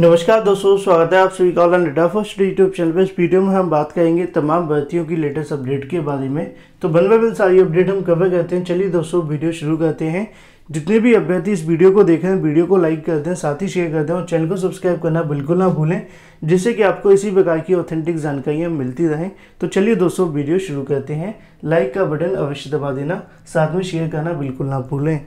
नमस्कार दोस्तों स्वागत है आप सभी का online data first YouTube channel पर इस वीडियो में हम बात करेंगे तमाम भर्तियों की लेटेस्ट अपडेट के बारे में तो बन बन सारी अपडेट हम कवर करते हैं चलिए दोस्तों वीडियो शुरू करते हैं जितने भी अभ्यर्थी इस वीडियो को देख रहे हैं वीडियो को लाइक करते हैं साथ ही शेयर करते हैं और चैनल को सब्सक्राइब करना बिल्कुल ना भूलें जिससे कि आपको इसी प्रकार की ऑथेंटिक जानकारियाँ मिलती रहें तो चलिए दोस्तों वीडियो शुरू करते हैं लाइक का बटन अवश्य दबा देना साथ में शेयर करना बिल्कुल ना भूलें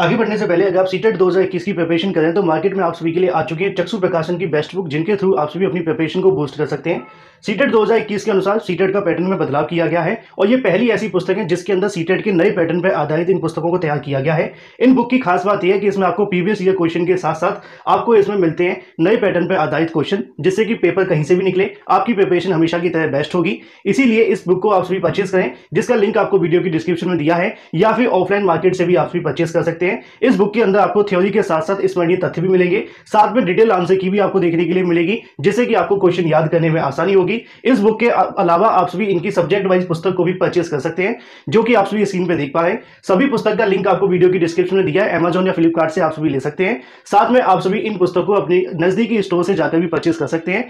आगे बढ़ने से पहले अगर आप सीटेट 2021 की प्रिपरेशन करें तो मार्केट में आप सभी के लिए आ चुकी है चक्षु प्रकाशन की बेस्ट बुक जिनके थ्रू आप सभी अपनी प्रिपरेशन को बूस्ट कर सकते हैं सीटेट 2021 के अनुसार सीटेट का पैटर्न में बदलाव किया गया है और ये पहली ऐसी पुस्तक है जिसके अंदर सीटेट के नए पैटर्न पर आधारित इन पुस्तकों को तैयार किया गया है इन बुक की खास बात यह है कि इसमें आपको प्रीवियस ईयर क्वेश्चन के साथ साथ आपको इसमें मिलते हैं नए पैटर्न पर आधारित क्वेश्चन जिससे कि पेपर कहीं से भी निकले आपकी प्रिपरेशन हमेशा की तरह बेस्ट होगी इसीलिए इस बुक को आप सभी परचेज करें जिसका लिंक आपको वीडियो की डिस्क्रिप्शन में दिया है या फिर ऑफलाइन मार्केट से भी आप सभी परचेज कर सकते हैं हैं इस बुक के अंदर आपको थ्योरी के साथ साथ स्मरणीय तथ्य भी मिलेंगे साथ में डिटेल आंसर की भी आपको देखने के लिए मिलेगी जिससे कि आपको क्वेश्चन याद करने में आसानी होगी इस बुक के अलावा आप सभी इनकी सब्जेक्ट वाइज पुस्तक को भी परचेस कर सकते हैं जो कि आप सभी स्क्रीन पर देख पा रहे हैं सभी पुस्तक का लिंक आपको वीडियो की डिस्क्रिप्शन में दिया है अमेजोन या फ्लिपकार्ट से आप सभी ले सकते हैं साथ में आप सभी इन पुस्तक को अपने नजदीकी स्टोर से जाकर भी परचेस कर सकते हैं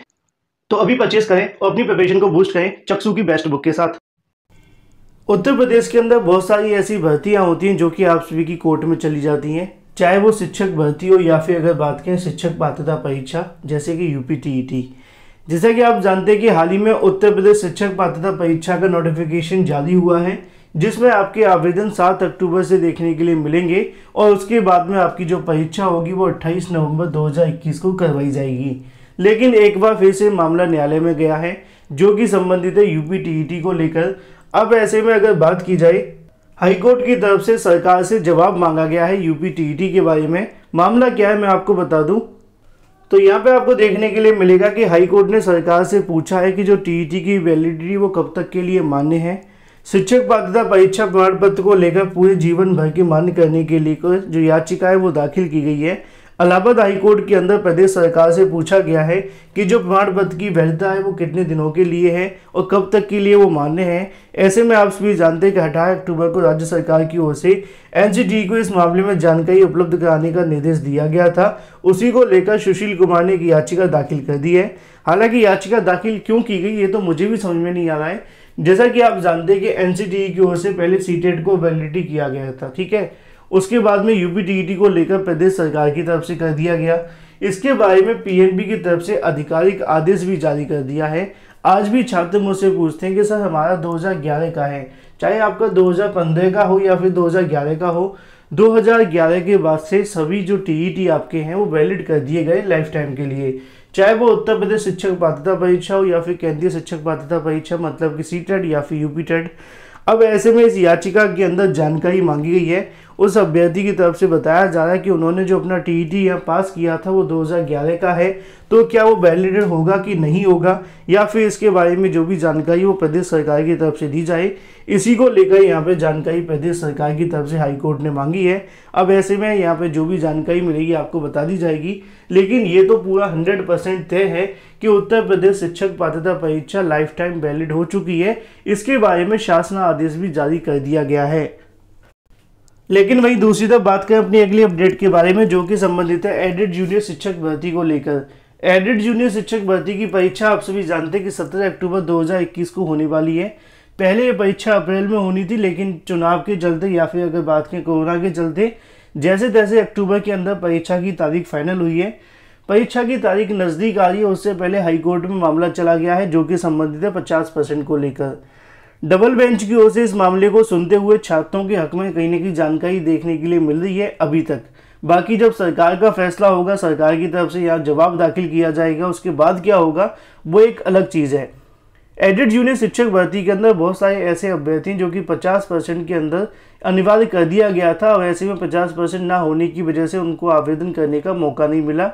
तो अभी परचेस करें और अपनी प्रिपरेशन को बूस्ट करें चक्सू की बेस्ट बुक के साथ उत्तर प्रदेश के अंदर बहुत सारी ऐसी भर्तियां होती हैं जो कि आप सभी की कोर्ट में चली जाती हैं चाहे वो शिक्षक भर्ती हो या फिर अगर बात करें शिक्षक पात्रता परीक्षा जैसे कि यू पी e जैसा कि आप जानते हैं कि हाल ही में उत्तर प्रदेश शिक्षक पात्रता परीक्षा का नोटिफिकेशन जारी हुआ है जिसमें आपके आवेदन 7 अक्टूबर से देखने के लिए मिलेंगे और उसके बाद में आपकी जो परीक्षा होगी वो 28 नवंबर 2021 को करवाई जाएगी लेकिन एक बार फिर से मामला न्यायालय में गया है जो कि संबंधित है यूपी e को लेकर अब ऐसे में अगर बात की जाए हाईकोर्ट की तरफ से सरकार से जवाब मांगा गया है यूपी टीईटी के बारे में मामला क्या है मैं आपको बता दूं तो यहाँ पे आपको देखने के लिए मिलेगा कि हाईकोर्ट ने सरकार से पूछा है कि जो टीईटी की वैलिडिटी वो कब तक के लिए मान्य है शिक्षक पात्रता परीक्षा प्रमाण पत्र को लेकर पूरे जीवन भर के मान्य करने के लिए जो याचिका है वो दाखिल की गई है इलाहाबाद हाईकोर्ट के अंदर प्रदेश सरकार से पूछा गया है कि जो प्रमाण पत्र की वैधता है वो कितने दिनों के लिए है और कब तक के लिए वो मान्य है ऐसे में आप सभी जानते हैं कि अठारह अक्टूबर को राज्य सरकार की ओर से एनसीटी को इस मामले में जानकारी उपलब्ध कराने का निर्देश दिया गया था उसी को लेकर सुशील कुमार ने एक याचिका दाखिल कर दी है हालांकि याचिका दाखिल क्यों की गई ये तो मुझे भी समझ में नहीं आ रहा है जैसा कि आप जानते हैं कि एन की ओर से पहले सी को वैलिडिटी किया गया था ठीक है उसके बाद में यूपी e को लेकर प्रदेश सरकार की तरफ से कर दिया गया इसके बारे में पीएनबी की तरफ से आधिकारिक आदेश भी जारी कर दिया है आज भी छात्र मुझसे पूछते हैं कि सर हमारा 2011 का है चाहे आपका 2015 का हो या फिर 2011 का हो 2011 के बाद से सभी जो टीईटी e आपके हैं वो वैलिड कर दिए गए लाइफ टाइम के लिए चाहे वो उत्तर प्रदेश शिक्षक पात्रता परीक्षा हो या फिर केंद्रीय शिक्षक पात्रता परीक्षा मतलब कि सी टेट e या फिर यूपी टेट अब ऐसे में इस याचिका के अंदर जानकारी मांगी गई है उस अभ्यर्थी की तरफ से बताया जा रहा है कि उन्होंने जो अपना टी टी e यहाँ पास किया था वो 2011 का है तो क्या वो वैलिडेड होगा कि नहीं होगा या फिर इसके बारे में जो भी जानकारी वो प्रदेश सरकार की तरफ से दी जाए इसी को लेकर यहाँ पे जानकारी प्रदेश सरकार की तरफ से हाईकोर्ट ने मांगी है अब ऐसे में यहाँ पे जो भी जानकारी मिलेगी आपको बता दी जाएगी लेकिन ये तो पूरा हंड्रेड परसेंट तय है कि उत्तर प्रदेश शिक्षक पात्रता परीक्षा लाइफ टाइम वैलिड हो चुकी है इसके बारे में शासन आदेश भी जारी कर दिया गया है लेकिन वही दूसरी तरफ बात करें अपनी अगली अपडेट के बारे में जो कि संबंधित है एडिड जूनियर शिक्षक भर्ती को लेकर एडिड जूनियर शिक्षक भर्ती की परीक्षा आप सभी जानते हैं कि सत्रह अक्टूबर 2021 को होने वाली है पहले ये परीक्षा अप्रैल में होनी थी लेकिन चुनाव के चलते या फिर अगर बात करें कोरोना के चलते जैसे तैसे अक्टूबर के अंदर परीक्षा की तारीख फाइनल हुई है परीक्षा की तारीख नज़दीक आ रही है उससे पहले हाईकोर्ट में मामला चला गया है जो कि संबंधित है पचास परसेंट को लेकर डबल बेंच की ओर से इस मामले को सुनते हुए छात्रों के हक में कहीं ना कहीं जानकारी देखने के लिए मिल रही है अभी तक बाकी जब सरकार का फैसला होगा सरकार की तरफ से यहाँ जवाब दाखिल किया जाएगा उसके बाद क्या होगा वो एक अलग चीज़ है एडिट यूनियन शिक्षक भर्ती के अंदर बहुत सारे ऐसे अभ्यर्थी जो कि 50 परसेंट के अंदर अनिवार्य कर दिया गया था और ऐसे में 50 परसेंट ना होने की वजह से उनको आवेदन करने का मौका नहीं मिला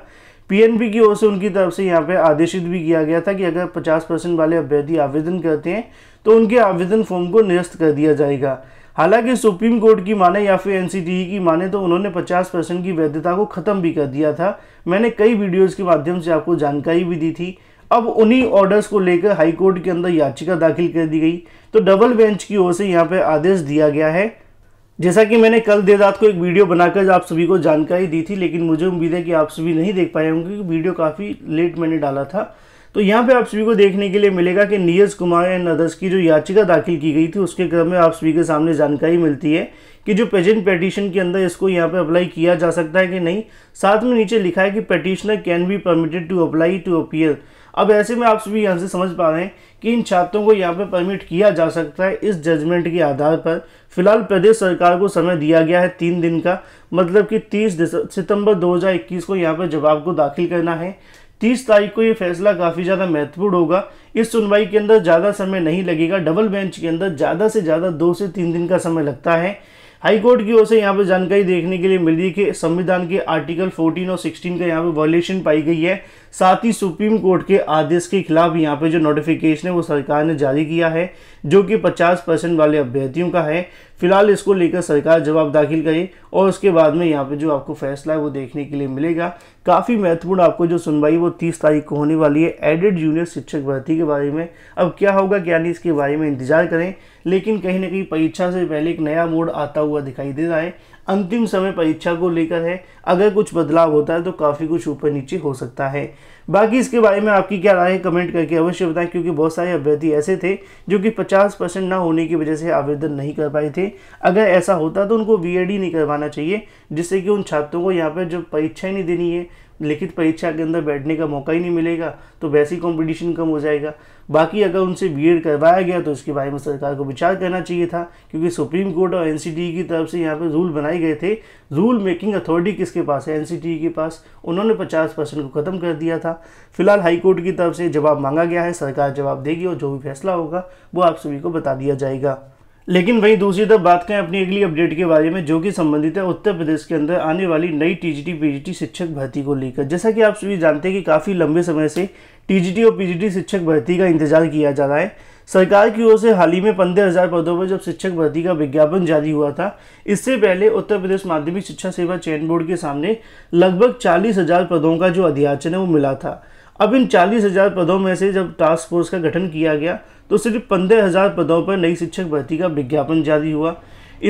पीएनबी की ओर से उनकी तरफ से यहाँ पे आदेशित भी किया गया था कि अगर 50 परसेंट वाले अभ्यर्थी आवेदन करते हैं तो उनके आवेदन फॉर्म को निरस्त कर दिया जाएगा हालांकि सुप्रीम कोर्ट की माने या फिर एन e की माने तो उन्होंने 50 परसेंट की वैधता को ख़त्म भी कर दिया था मैंने कई वीडियोज़ के माध्यम से आपको जानकारी भी दी थी अब उन्हीं ऑर्डर्स को लेकर हाईकोर्ट के अंदर याचिका दाखिल कर दी गई तो डबल बेंच की ओर से यहाँ पर आदेश दिया गया है जैसा कि मैंने कल देर रात को एक वीडियो बनाकर आप सभी को जानकारी दी थी लेकिन मुझे उम्मीद है कि आप सभी नहीं देख पाए होंगे क्योंकि वीडियो काफ़ी लेट मैंने डाला था तो यहाँ पे आप सभी को देखने के लिए मिलेगा कि नीरज कुमार एंड अदर्स की जो याचिका दाखिल की गई थी उसके क्रम में आप सभी के सामने जानकारी मिलती है कि जो पेजेंट पेटिशन के अंदर इसको यहाँ पे अप्लाई किया जा सकता है कि नहीं साथ में नीचे लिखा है कि petitioner can be permitted to apply to appear अब ऐसे में आप सभी यहाँ से समझ पा रहे हैं कि इन छात्रों को यहाँ पर परमिट किया जा सकता है इस जजमेंट के आधार पर फिलहाल प्रदेश सरकार को समय दिया गया है तीन दिन का मतलब कि 30 सितंबर 2021 को यहाँ पर जवाब को दाखिल करना है तीस तारीख को ये फैसला काफ़ी ज़्यादा महत्वपूर्ण होगा इस सुनवाई के अंदर ज़्यादा समय नहीं लगेगा डबल बेंच के अंदर ज़्यादा से ज़्यादा दो से तीन दिन का समय लगता है हाईकोर्ट की ओर से यहाँ पर जानकारी देखने के लिए मिल रही है कि संविधान के आर्टिकल 14 और 16 का यहाँ पर वॉयलेशन पाई गई है साथ ही सुप्रीम कोर्ट के आदेश के खिलाफ यहाँ पे जो नोटिफिकेशन है वो सरकार ने जारी किया है जो कि 50 परसेंट वाले अभ्यर्थियों का है फिलहाल इसको लेकर सरकार जवाब दाखिल करे और उसके बाद में यहाँ पे जो आपको फैसला है वो देखने के लिए मिलेगा काफ़ी महत्वपूर्ण आपको जो सुनवाई वो तीस तारीख को होने वाली है एडेड जूनियर शिक्षक भर्ती के बारे में अब क्या होगा क्या नहीं इसके बारे में इंतजार करें लेकिन कहीं ना कहीं परीक्षा से पहले एक नया मोड आता हुआ दिखाई दे रहा है अंतिम समय परीक्षा को लेकर है अगर कुछ बदलाव होता है तो काफ़ी कुछ ऊपर नीचे हो सकता है बाकी इसके बारे में आपकी क्या राय है कमेंट करके अवश्य बताएं क्योंकि बहुत सारे अभ्यर्थी ऐसे थे जो कि 50 परसेंट ना होने की वजह से आवेदन नहीं कर पाए थे अगर ऐसा होता तो उनको बी नहीं करवाना चाहिए जिससे कि उन छात्रों को यहाँ पर जो परीक्षा नहीं देनी है लिखित परीक्षा के अंदर बैठने का मौका ही नहीं मिलेगा तो वैसे ही कॉम्पिटिशन कम हो जाएगा बाकी अगर उनसे बी करवाया गया तो उसके बारे में सरकार को विचार करना चाहिए था क्योंकि सुप्रीम कोर्ट और एन e की तरफ से यहाँ पर रूल बनाए गए थे रूल मेकिंग अथॉरिटी किसके पास है एन e के पास उन्होंने पचास परसेंट को ख़त्म कर दिया था फिलहाल हाईकोर्ट की तरफ से जवाब मांगा गया है सरकार जवाब देगी और जो भी फैसला होगा वो आप सभी को बता दिया जाएगा लेकिन वहीं दूसरी तरफ बात करें अपनी अगली अपडेट के बारे में जो कि संबंधित है उत्तर प्रदेश के अंदर आने वाली नई टीजीटी पीजीटी शिक्षक भर्ती को लेकर जैसा कि आप सभी जानते हैं कि काफ़ी लंबे समय से टीजीटी और पीजीटी शिक्षक भर्ती का इंतजार किया जा रहा है सरकार की ओर से हाल ही में पंद्रह हज़ार पदों पर जब शिक्षक भर्ती का विज्ञापन जारी हुआ था इससे पहले उत्तर प्रदेश माध्यमिक शिक्षा सेवा चयन बोर्ड के सामने लगभग चालीस हज़ार पदों का जो अध्याचन है वो मिला था अब इन चालीस हज़ार पदों में से जब टास्क फोर्स का गठन किया गया तो सिर्फ पंद्रह हज़ार पदों पर नई शिक्षक भर्ती का विज्ञापन जारी हुआ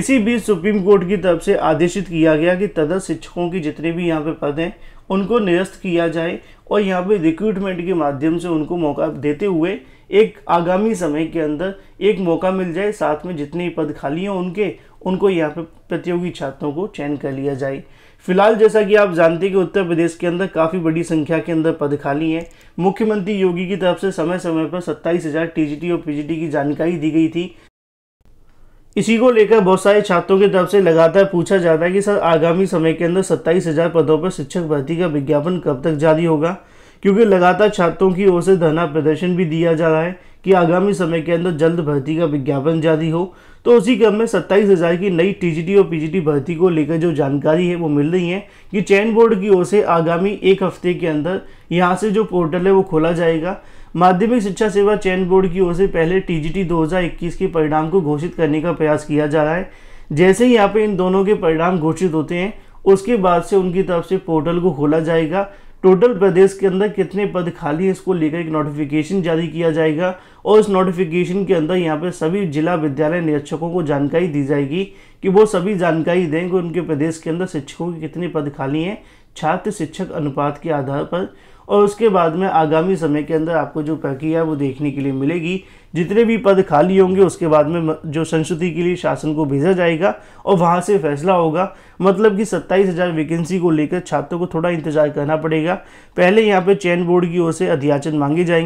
इसी बीच सुप्रीम कोर्ट की तरफ से आदेशित किया गया कि तदर शिक्षकों की जितने भी यहाँ पे पद हैं उनको निरस्त किया जाए और यहाँ पे रिक्रूटमेंट के माध्यम से उनको मौका देते हुए एक आगामी समय के अंदर एक मौका मिल जाए साथ में जितने पद खाली हैं उनके उनको यहाँ पे प्रतियोगी छात्रों को चयन कर लिया जाए फिलहाल जैसा कि आप जानते हैं कि उत्तर प्रदेश के अंदर काफ़ी बड़ी संख्या के अंदर पद खाली हैं मुख्यमंत्री योगी की तरफ से समय समय पर सत्ताईस हज़ार टी और पीजीटी की जानकारी दी गई थी इसी को लेकर बहुत सारे छात्रों की तरफ से लगातार पूछा जाता है कि सर आगामी समय के अंदर सत्ताईस हज़ार पदों पर शिक्षक भर्ती का विज्ञापन कब तक जारी होगा क्योंकि लगातार छात्रों की ओर से धरना प्रदर्शन भी दिया जा रहा है कि आगामी समय के अंदर जल्द भर्ती का विज्ञापन जारी हो तो उसी क्रम में सत्ताईस हज़ार की नई टीजीटी और पीजीटी भर्ती को लेकर जो जानकारी है वो मिल रही है कि चयन बोर्ड की ओर से आगामी एक हफ्ते के अंदर यहाँ से जो पोर्टल है वो खोला जाएगा माध्यमिक शिक्षा सेवा चयन बोर्ड की ओर से पहले टीजीटी 2021 के परिणाम को घोषित करने का प्रयास किया जा रहा है जैसे ही यहाँ पे इन दोनों के परिणाम घोषित होते हैं उसके बाद से उनकी तरफ से पोर्टल को खोला जाएगा टोटल प्रदेश के अंदर कितने पद खाली हैं इसको लेकर एक नोटिफिकेशन जारी किया जाएगा और इस नोटिफिकेशन के अंदर यहाँ पर सभी जिला विद्यालय निरीक्षकों को जानकारी दी जाएगी कि वो सभी जानकारी दें कि उनके प्रदेश के अंदर शिक्षकों के कितने पद खाली हैं छात्र शिक्षक अनुपात के आधार पर और उसके बाद में आगामी समय के अंदर आपको जो प्रक्रिया है वो देखने के लिए मिलेगी जितने भी पद खाली होंगे उसके बाद में जो संस्कृति के लिए शासन को भेजा जाएगा और वहाँ से फैसला होगा मतलब कि सत्ताईस हज़ार वैकेंसी को लेकर छात्रों को थोड़ा इंतजार करना पड़ेगा पहले यहाँ पे चयन बोर्ड की ओर से अध्याचन मांगे जाएंगे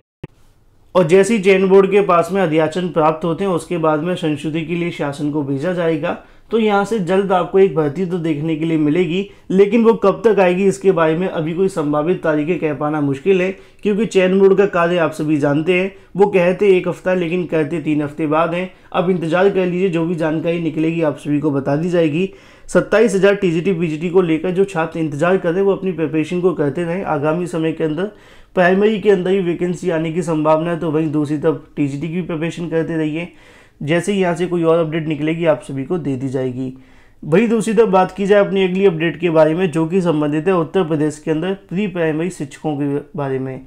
और जैसे ही चयन बोर्ड के पास में अध्याचन प्राप्त होते हैं उसके बाद में संस्कृति के लिए शासन को भेजा जाएगा तो यहाँ से जल्द आपको एक भर्ती तो देखने के लिए मिलेगी लेकिन वो कब तक आएगी इसके बारे में अभी कोई संभावित तारीखें कह पाना मुश्किल है क्योंकि चैन बोर्ड का कार्य आप सभी जानते हैं वो कहते एक हफ्ता लेकिन कहते तीन हफ्ते बाद हैं अब इंतजार कर लीजिए जो भी जानकारी निकलेगी आप सभी को बता दी जाएगी सत्ताईस हज़ार T G T P G T को लेकर जो छात्र इंतजार कर रहे हैं वो अपनी प्रिपरेशन को करते रहें आगामी समय के अंदर प्राइमरी के अंदर ही वैकेंसी आने की संभावना है तो वहीं दूसरी तरफ टी जी टी की प्रिपरेशन करते रहिए जैसे ही यहाँ से कोई और अपडेट निकलेगी आप सभी को दे दी जाएगी वही दूसरी तरफ बात की जाए अपनी अगली अपडेट के बारे में जो कि संबंधित है उत्तर प्रदेश के अंदर प्री प्राइमरी शिक्षकों के बारे में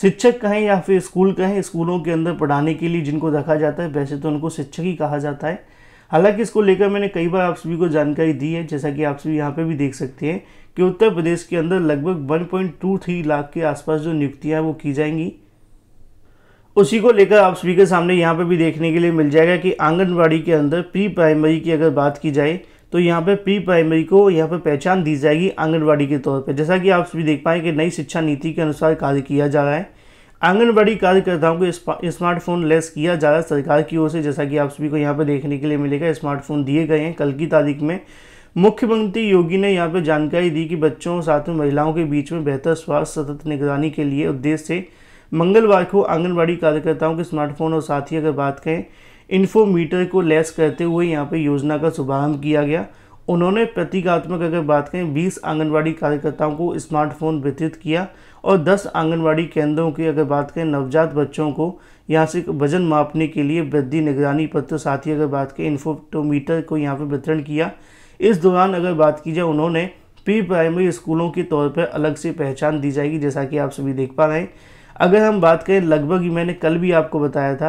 शिक्षक कहें या फिर स्कूल कहें स्कूलों के अंदर पढ़ाने के लिए जिनको रखा जाता है वैसे तो उनको शिक्षक ही कहा जाता है हालांकि इसको लेकर मैंने कई बार आप सभी को जानकारी दी है जैसा कि आप सभी यहाँ पर भी देख सकते हैं कि उत्तर प्रदेश के अंदर लगभग 1.23 लाख के आसपास जो नियुक्तियाँ वो की जाएंगी उसी को लेकर आप सभी के सामने यहाँ पर भी देखने के लिए मिल जाएगा कि आंगनबाड़ी के अंदर प्री प्राइमरी की अगर बात की जाए तो यहाँ पे प्री प्राइमरी को यहाँ पे पहचान दी जाएगी आंगनबाड़ी के तौर पे जैसा कि आप सभी देख पाएँ कि नई शिक्षा नीति के अनुसार कार्य किया जा रहा है आंगनबाड़ी कार्यकर्ताओं को स्मार्टफोन लेस किया जा रहा है सरकार की ओर से जैसा कि आप सभी को यहाँ पर देखने के लिए मिलेगा स्मार्टफोन दिए गए हैं कल की तारीख में मुख्यमंत्री योगी ने यहाँ पर जानकारी दी कि बच्चों साथ में महिलाओं के बीच में बेहतर स्वास्थ्य सतत निगरानी के लिए उद्देश्य से मंगलवार को आंगनबाड़ी कार्यकर्ताओं के स्मार्टफोन और साथ ही अगर बात करें इन्फोमीटर को लेस करते हुए यहाँ पर योजना का शुभारंभ किया गया उन्होंने प्रतीकात्मक अगर बात करें 20 आंगनवाड़ी कार्यकर्ताओं को स्मार्टफोन वितरित किया और 10 आंगनवाड़ी केंद्रों की अगर बात करें नवजात बच्चों को यहाँ से वजन मापने के लिए वृद्धि निगरानी पत्र साथ ही अगर बात करें इन्फोटोमीटर को यहाँ पर वितरण किया इस दौरान अगर बात की जाए उन्होंने प्री प्राइमरी स्कूलों के तौर पर अलग से पहचान दी जाएगी जैसा कि आप सभी देख पा रहे हैं अगर हम बात करें लगभग ही मैंने कल भी आपको बताया था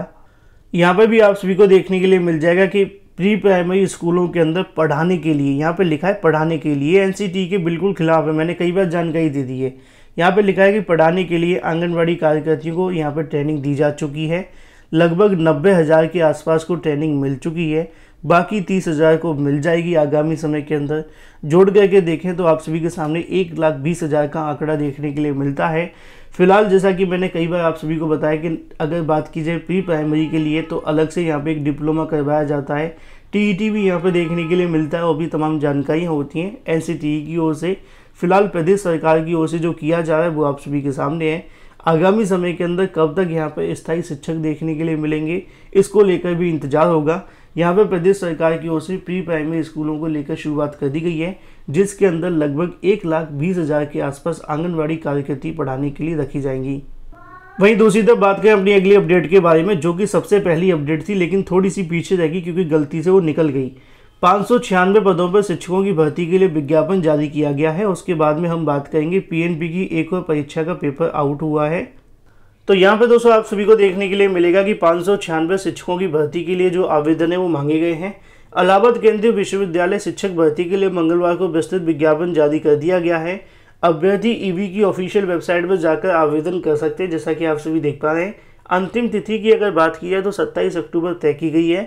यहाँ पर भी आप सभी को देखने के लिए मिल जाएगा कि प्री प्राइमरी स्कूलों के अंदर पढ़ाने के लिए यहाँ पे लिखा है पढ़ाने के लिए एन के बिल्कुल खिलाफ है मैंने कई बार जानकारी दे दी है यहाँ पे लिखा है कि पढ़ाने के लिए आंगनबाड़ी कार्यकर्तियों को यहाँ पे ट्रेनिंग दी जा चुकी है लगभग नब्बे हज़ार के आसपास को ट्रेनिंग मिल चुकी है बाकी तीस हज़ार को मिल जाएगी आगामी समय के अंदर जोड़ करके देखें तो आप सभी के सामने एक लाख बीस हज़ार का आंकड़ा देखने के लिए मिलता है फिलहाल जैसा कि मैंने कई बार आप सभी को बताया कि अगर बात की जाए प्री प्राइमरी के लिए तो अलग से यहाँ पे एक डिप्लोमा करवाया जाता है टी भी यहाँ पे देखने के लिए मिलता है और भी तमाम जानकारियाँ होती हैं एन की ओर से फिलहाल प्रदेश सरकार की ओर से जो किया जा रहा है वो आप सभी के सामने है आगामी समय के अंदर कब तक यहाँ पर स्थायी शिक्षक देखने के लिए मिलेंगे इसको लेकर भी इंतजार होगा यहाँ पर प्रदेश सरकार की ओर से प्री प्राइमरी स्कूलों को लेकर शुरुआत कर दी गई है जिसके अंदर लगभग एक लाख बीस हज़ार के आसपास आंगनबाड़ी कार्यकर्ती पढ़ाने के लिए रखी जाएंगी वहीं दूसरी तरफ बात करें अपनी अगली अपडेट के बारे में जो कि सबसे पहली अपडेट थी लेकिन थोड़ी सी पीछे रहेगी क्योंकि गलती से वो निकल गई पाँच पदों पर शिक्षकों की भर्ती के लिए विज्ञापन जारी किया गया है उसके बाद में हम बात करेंगे पीएनपी की एक और परीक्षा का पेपर आउट हुआ है तो यहाँ पे दोस्तों आप सभी को देखने के लिए मिलेगा कि पाँच शिक्षकों की भर्ती के लिए जो आवेदन है वो मांगे गए हैं अलाहाबाद केंद्रीय विश्वविद्यालय शिक्षक भर्ती के लिए मंगलवार को विस्तृत विज्ञापन जारी कर दिया गया है अभ्यर्थी ईवी की ऑफिशियल वेबसाइट पर जाकर आवेदन कर सकते हैं जैसा कि आप सभी देख पा रहे हैं अंतिम तिथि की अगर बात की जाए तो सत्ताईस अक्टूबर तय की गई है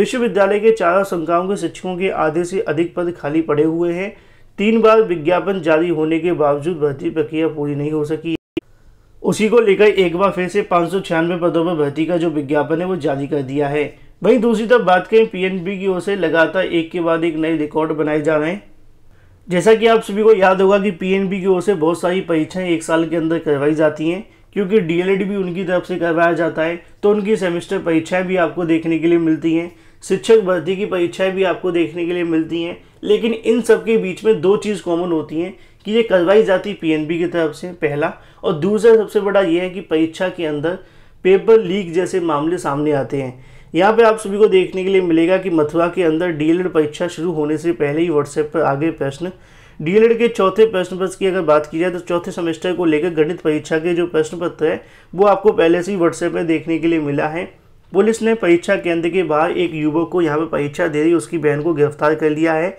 विश्वविद्यालय के चारों संख्याओं के शिक्षकों के आधे से अधिक पद खाली पड़े हुए हैं तीन बार विज्ञापन जारी होने के बावजूद भर्ती प्रक्रिया पूरी नहीं हो सकी उसी को लेकर एक बार फिर से पाँच पदों पर भर्ती का जो विज्ञापन है वो जारी कर दिया है वहीं दूसरी तरफ बात करें पीएनबी की ओर से लगातार एक के बाद एक नए रिकॉर्ड बनाए जा रहे हैं जैसा कि आप सभी को याद होगा कि पीएनबी की ओर से बहुत सारी परीक्षाएं एक साल के अंदर करवाई जाती हैं क्योंकि डीएलएड e भी उनकी तरफ से करवाया जाता है तो उनकी सेमेस्टर परीक्षाएं भी आपको देखने के लिए मिलती हैं शिक्षक भर्ती की परीक्षाएं भी आपको देखने के लिए मिलती हैं लेकिन इन सब के बीच में दो चीज़ कॉमन होती हैं कि ये करवाई जाती पीएनबी की तरफ से पहला और दूसरा सबसे बड़ा ये है कि परीक्षा के अंदर पेपर लीक जैसे मामले सामने आते हैं यहाँ पे आप सभी को देखने के लिए मिलेगा कि मथुरा के अंदर डीएलएड e परीक्षा शुरू होने से पहले ही व्हाट्सएप पर आगे प्रश्न डीएलएड e के चौथे प्रश्न पत्र की अगर बात की जाए तो चौथे सेमेस्टर को लेकर गणित परीक्षा के जो प्रश्न पत्र है वो आपको पहले से ही व्हाट्सएप में देखने के लिए मिला है पुलिस ने परीक्षा केंद्र के बाहर एक युवक को यहाँ पर परीक्षा दे रही उसकी बहन को गिरफ्तार कर लिया है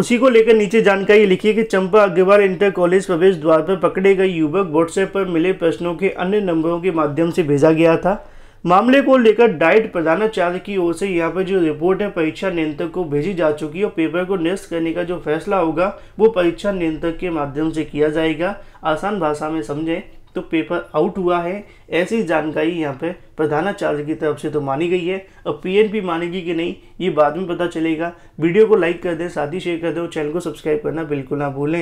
उसी को लेकर नीचे जानकारी है कि चंपा अग्रवाल इंटर कॉलेज प्रवेश द्वार पर पकड़े गए युवक व्हाट्सएप पर मिले प्रश्नों के अन्य नंबरों के माध्यम से भेजा गया था मामले को लेकर डाइट प्रधानाचार्य की ओर से यहाँ पर जो रिपोर्ट है परीक्षा नियंत्रक को भेजी जा चुकी है और पेपर को निरस्त करने का जो फैसला होगा वो परीक्षा नियंत्रक के माध्यम से किया जाएगा आसान भाषा में समझें तो पेपर आउट हुआ है ऐसी जानकारी यहाँ पे प्रधानाचार्य की तरफ से तो मानी गई है अब पीएनपी मानेगी कि नहीं ये बाद में पता चलेगा वीडियो को लाइक कर दें साथ ही शेयर कर दें और चैनल को सब्सक्राइब करना बिल्कुल ना भूलें